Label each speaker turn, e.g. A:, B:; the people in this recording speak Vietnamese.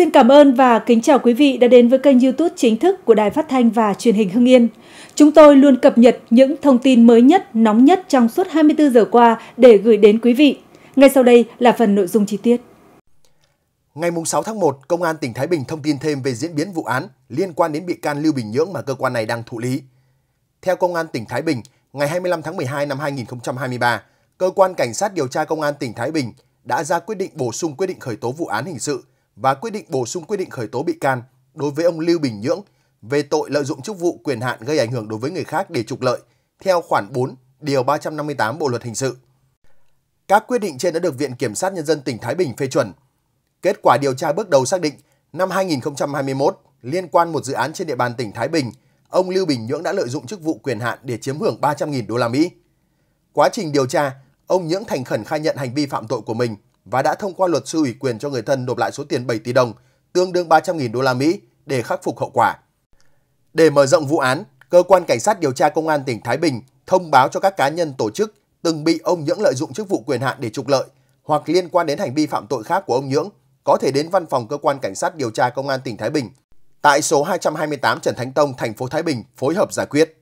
A: Xin cảm ơn và kính chào quý vị đã đến với kênh YouTube chính thức của Đài Phát thanh và Truyền hình Hưng Yên. Chúng tôi luôn cập nhật những thông tin mới nhất, nóng nhất trong suốt 24 giờ qua để gửi đến quý vị. Ngay sau đây là phần nội dung chi tiết.
B: Ngày 6 tháng 1, Công an tỉnh Thái Bình thông tin thêm về diễn biến vụ án liên quan đến bị can Lưu Bình Nhưỡng mà cơ quan này đang thụ lý. Theo Công an tỉnh Thái Bình, ngày 25 tháng 12 năm 2023, Cơ quan Cảnh sát điều tra Công an tỉnh Thái Bình đã ra quyết định bổ sung quyết định khởi tố vụ án hình sự – và quyết định bổ sung quyết định khởi tố bị can đối với ông Lưu Bình Nhưỡng về tội lợi dụng chức vụ quyền hạn gây ảnh hưởng đối với người khác để trục lợi theo khoản 4, điều 358 Bộ luật hình sự. Các quyết định trên đã được Viện Kiểm sát Nhân dân tỉnh Thái Bình phê chuẩn. Kết quả điều tra bước đầu xác định, năm 2021, liên quan một dự án trên địa bàn tỉnh Thái Bình, ông Lưu Bình Nhưỡng đã lợi dụng chức vụ quyền hạn để chiếm hưởng 300.000 đô la Mỹ. Quá trình điều tra, ông Nhưỡng thành khẩn khai nhận hành vi phạm tội của mình và đã thông qua luật sư ủy quyền cho người thân nộp lại số tiền 7 tỷ đồng, tương đương 300.000 đô la Mỹ để khắc phục hậu quả. Để mở rộng vụ án, cơ quan cảnh sát điều tra công an tỉnh Thái Bình thông báo cho các cá nhân tổ chức từng bị ông Nhưỡng lợi dụng chức vụ quyền hạn để trục lợi hoặc liên quan đến hành vi phạm tội khác của ông Nhưỡng có thể đến văn phòng cơ quan cảnh sát điều tra công an tỉnh Thái Bình tại số 228 Trần Thánh Tông, thành phố Thái Bình phối hợp giải quyết.